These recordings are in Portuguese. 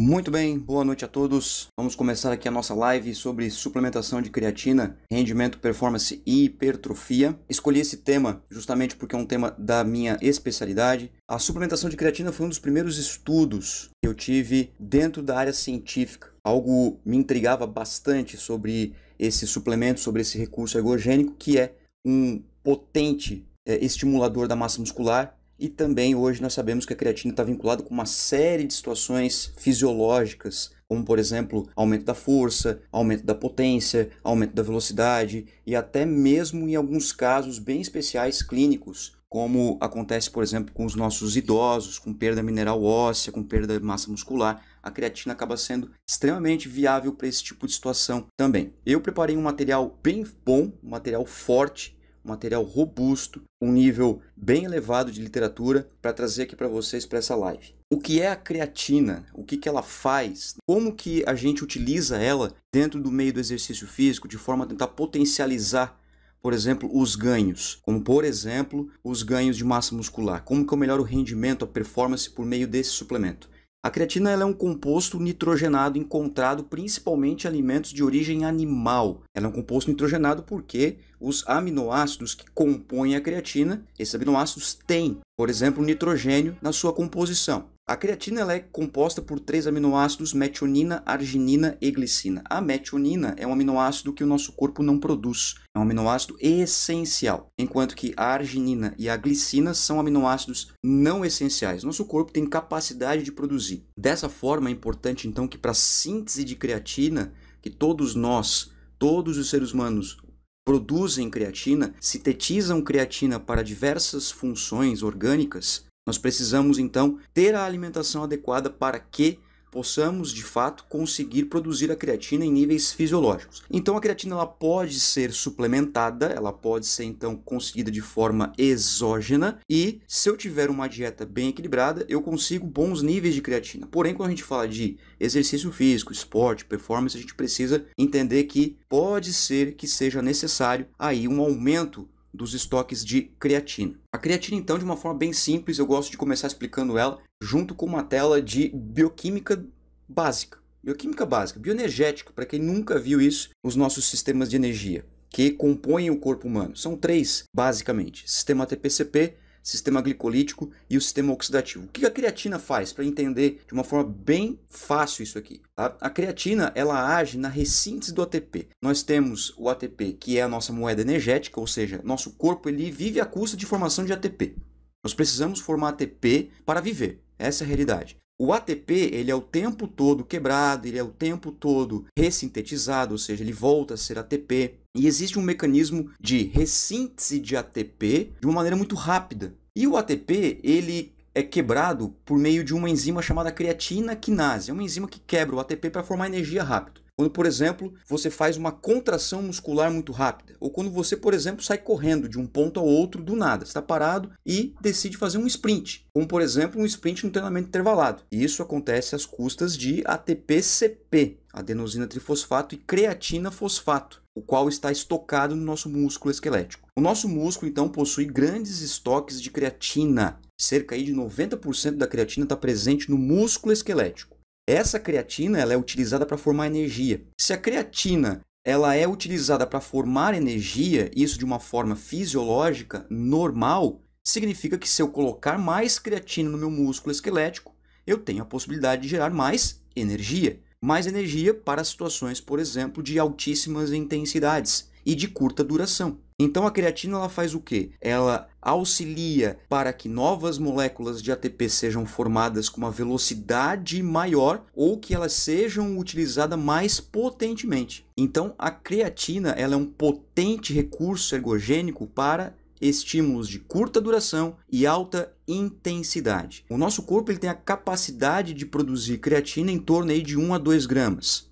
Muito bem, boa noite a todos. Vamos começar aqui a nossa live sobre suplementação de creatina, rendimento, performance e hipertrofia. Escolhi esse tema justamente porque é um tema da minha especialidade. A suplementação de creatina foi um dos primeiros estudos que eu tive dentro da área científica. Algo me intrigava bastante sobre esse suplemento, sobre esse recurso ergogênico, que é um potente é, estimulador da massa muscular e também hoje nós sabemos que a creatina está vinculada com uma série de situações fisiológicas, como por exemplo aumento da força, aumento da potência, aumento da velocidade e até mesmo em alguns casos bem especiais clínicos, como acontece, por exemplo, com os nossos idosos, com perda mineral óssea, com perda de massa muscular, a creatina acaba sendo extremamente viável para esse tipo de situação também. Eu preparei um material bem bom, um material forte um material robusto, um nível bem elevado de literatura para trazer aqui para vocês para essa live. O que é a creatina? O que, que ela faz? Como que a gente utiliza ela dentro do meio do exercício físico de forma a tentar potencializar por exemplo, os ganhos, como por exemplo, os ganhos de massa muscular. Como que eu melhoro o rendimento, a performance por meio desse suplemento? A creatina é um composto nitrogenado encontrado principalmente em alimentos de origem animal. Ela é um composto nitrogenado porque os aminoácidos que compõem a creatina, esses aminoácidos têm, por exemplo, nitrogênio na sua composição. A creatina ela é composta por três aminoácidos, metionina, arginina e glicina. A metionina é um aminoácido que o nosso corpo não produz, é um aminoácido essencial, enquanto que a arginina e a glicina são aminoácidos não essenciais. Nosso corpo tem capacidade de produzir. Dessa forma, é importante então que para a síntese de creatina, que todos nós, todos os seres humanos, produzem creatina, sintetizam creatina para diversas funções orgânicas, nós precisamos então ter a alimentação adequada para que possamos de fato conseguir produzir a creatina em níveis fisiológicos. Então a creatina ela pode ser suplementada, ela pode ser então conseguida de forma exógena e se eu tiver uma dieta bem equilibrada, eu consigo bons níveis de creatina. Porém, quando a gente fala de exercício físico, esporte, performance, a gente precisa entender que pode ser que seja necessário aí um aumento dos estoques de creatina. A creatina, então, de uma forma bem simples, eu gosto de começar explicando ela junto com uma tela de bioquímica básica. Bioquímica básica, bioenergética, para quem nunca viu isso, os nossos sistemas de energia que compõem o corpo humano. São três, basicamente: sistema TPCP, sistema glicolítico e o sistema oxidativo. O que a creatina faz para entender de uma forma bem fácil isso aqui? Tá? A creatina ela age na ressíntese do ATP. Nós temos o ATP que é a nossa moeda energética, ou seja, nosso corpo ele vive à custa de formação de ATP. Nós precisamos formar ATP para viver. Essa é a realidade. O ATP ele é o tempo todo quebrado, ele é o tempo todo ressintetizado, ou seja, ele volta a ser ATP. E existe um mecanismo de ressíntese de ATP de uma maneira muito rápida. E o ATP, ele é quebrado por meio de uma enzima chamada creatina quinase. É uma enzima que quebra o ATP para formar energia rápido. Quando, por exemplo, você faz uma contração muscular muito rápida, ou quando você, por exemplo, sai correndo de um ponto ao outro do nada, está parado e decide fazer um sprint, como por exemplo um sprint no treinamento intervalado. E isso acontece às custas de ATP-CP, adenosina trifosfato e creatina fosfato, o qual está estocado no nosso músculo esquelético. O nosso músculo então possui grandes estoques de creatina. Cerca de 90% da creatina está presente no músculo esquelético. Essa creatina ela é utilizada para formar energia. Se a creatina ela é utilizada para formar energia, isso de uma forma fisiológica normal, significa que se eu colocar mais creatina no meu músculo esquelético, eu tenho a possibilidade de gerar mais energia. Mais energia para situações, por exemplo, de altíssimas intensidades e de curta duração. Então a creatina ela faz o quê? Ela auxilia para que novas moléculas de ATP sejam formadas com uma velocidade maior ou que elas sejam utilizadas mais potentemente. Então a creatina ela é um potente recurso ergogênico para estímulos de curta duração e alta intensidade. O nosso corpo ele tem a capacidade de produzir creatina em torno aí de 1 a 2 gramas.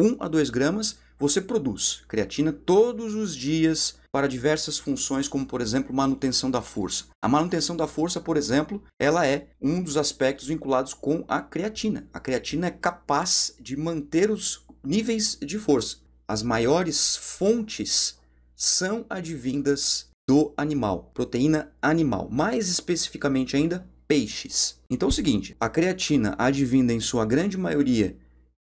1 a 2 gramas você produz creatina todos os dias para diversas funções, como por exemplo manutenção da força. A manutenção da força, por exemplo, ela é um dos aspectos vinculados com a creatina. A creatina é capaz de manter os níveis de força. As maiores fontes são advindas do animal, proteína animal, mais especificamente ainda peixes. Então é o seguinte, a creatina advinda em sua grande maioria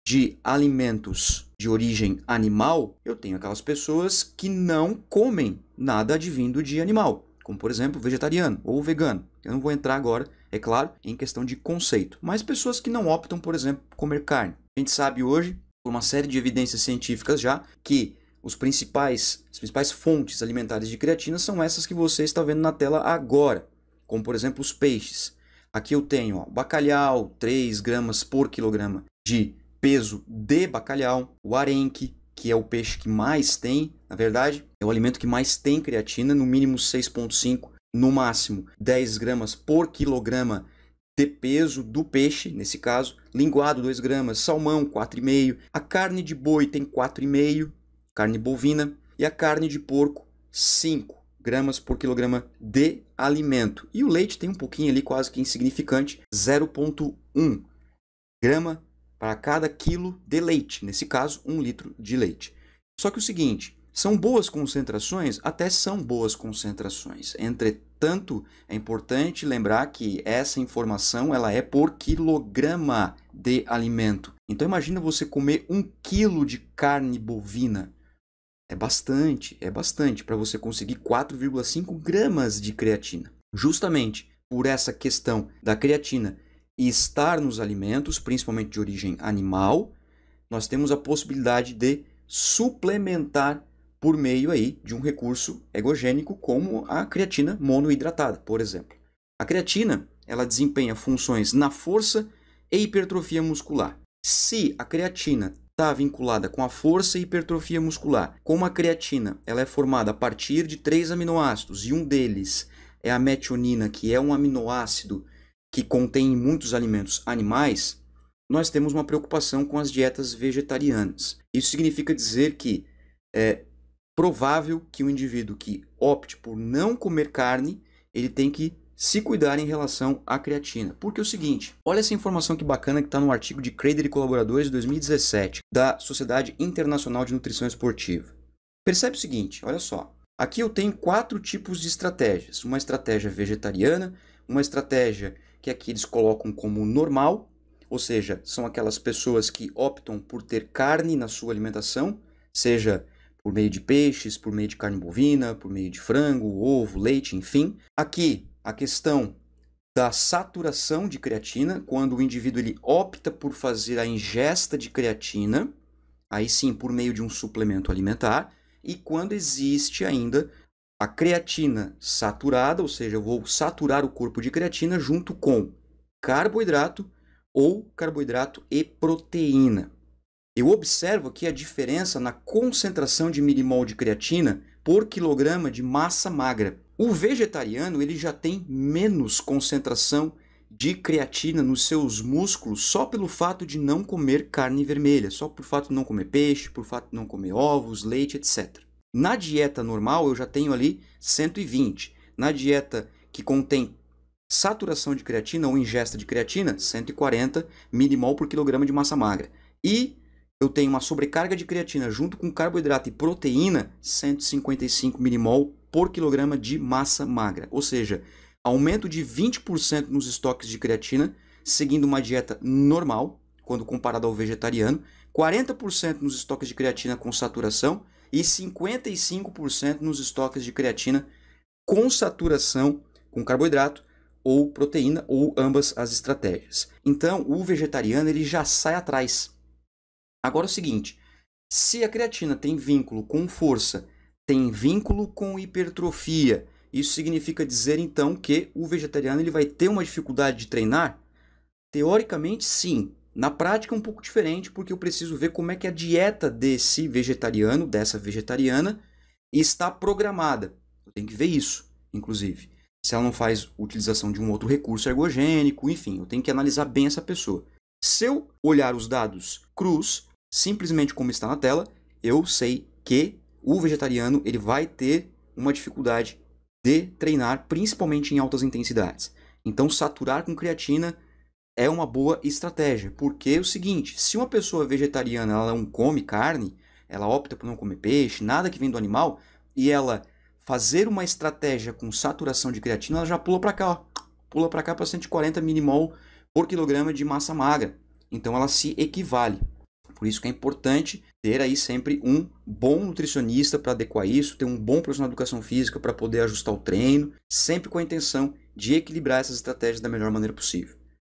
de alimentos de origem animal, eu tenho aquelas pessoas que não comem nada advindo de animal, como por exemplo vegetariano ou vegano. Eu não vou entrar agora, é claro, em questão de conceito, mas pessoas que não optam, por exemplo, por comer carne. A gente sabe hoje, por uma série de evidências científicas já, que os principais, as principais fontes alimentares de creatina são essas que você está vendo na tela agora, como por exemplo os peixes. Aqui eu tenho ó, bacalhau, 3 gramas por quilograma de peso de bacalhau, o arenque, que é o peixe que mais tem, na verdade, é o alimento que mais tem creatina, no mínimo 6,5, no máximo 10 gramas por quilograma de peso do peixe, nesse caso, linguado 2 gramas, salmão 4,5, a carne de boi tem 4,5, carne bovina, e a carne de porco 5 gramas por quilograma de alimento. E o leite tem um pouquinho ali, quase que insignificante, 0,1 grama para cada quilo de leite, nesse caso, um litro de leite. Só que o seguinte, são boas concentrações? Até são boas concentrações. Entretanto, é importante lembrar que essa informação ela é por quilograma de alimento. Então imagina você comer um quilo de carne bovina. É bastante, é bastante para você conseguir 4,5 gramas de creatina. Justamente por essa questão da creatina e estar nos alimentos, principalmente de origem animal, nós temos a possibilidade de suplementar por meio aí de um recurso egogênico como a creatina monoidratada, por exemplo. A creatina, ela desempenha funções na força e hipertrofia muscular. Se a creatina está vinculada com a força e hipertrofia muscular, como a creatina, ela é formada a partir de três aminoácidos e um deles é a metionina, que é um aminoácido que contém muitos alimentos animais, nós temos uma preocupação com as dietas vegetarianas. Isso significa dizer que é provável que o indivíduo que opte por não comer carne, ele tem que se cuidar em relação à creatina. Porque é o seguinte, olha essa informação que bacana que está no artigo de Crader e colaboradores de 2017 da Sociedade Internacional de Nutrição Esportiva. Percebe o seguinte, olha só. Aqui eu tenho quatro tipos de estratégias. Uma estratégia vegetariana, uma estratégia que aqui eles colocam como normal, ou seja, são aquelas pessoas que optam por ter carne na sua alimentação, seja por meio de peixes, por meio de carne bovina, por meio de frango, ovo, leite, enfim. Aqui a questão da saturação de creatina, quando o indivíduo ele opta por fazer a ingesta de creatina, aí sim por meio de um suplemento alimentar, e quando existe ainda a creatina saturada, ou seja, eu vou saturar o corpo de creatina junto com carboidrato ou carboidrato e proteína. Eu observo aqui a diferença na concentração de milimol de creatina por quilograma de massa magra. O vegetariano ele já tem menos concentração de creatina nos seus músculos só pelo fato de não comer carne vermelha, só por fato de não comer peixe, por fato de não comer ovos, leite, etc. Na dieta normal, eu já tenho ali 120. Na dieta que contém saturação de creatina ou ingesta de creatina, 140 milimol por quilograma de massa magra. E eu tenho uma sobrecarga de creatina junto com carboidrato e proteína, 155 milimol por quilograma de massa magra. Ou seja, aumento de 20% nos estoques de creatina, seguindo uma dieta normal, quando comparado ao vegetariano, 40% nos estoques de creatina com saturação e 55% nos estoques de creatina com saturação com carboidrato ou proteína ou ambas as estratégias. Então, o vegetariano ele já sai atrás. Agora é o seguinte, se a creatina tem vínculo com força, tem vínculo com hipertrofia, isso significa dizer então que o vegetariano ele vai ter uma dificuldade de treinar? Teoricamente sim, na prática é um pouco diferente, porque eu preciso ver como é que a dieta desse vegetariano, dessa vegetariana, está programada. Eu tenho que ver isso, inclusive. Se ela não faz utilização de um outro recurso ergogênico, enfim, eu tenho que analisar bem essa pessoa. Se eu olhar os dados crus, simplesmente como está na tela, eu sei que o vegetariano ele vai ter uma dificuldade de treinar, principalmente em altas intensidades. Então, saturar com creatina é uma boa estratégia, porque é o seguinte, se uma pessoa vegetariana ela não come carne, ela opta por não comer peixe, nada que vem do animal, e ela fazer uma estratégia com saturação de creatina, ela já pula para cá, ó, pula para cá para 140 milimol por quilograma de massa magra. Então ela se equivale. Por isso que é importante ter aí sempre um bom nutricionista para adequar isso, ter um bom profissional de educação física para poder ajustar o treino, sempre com a intenção de equilibrar essas estratégias da melhor maneira possível.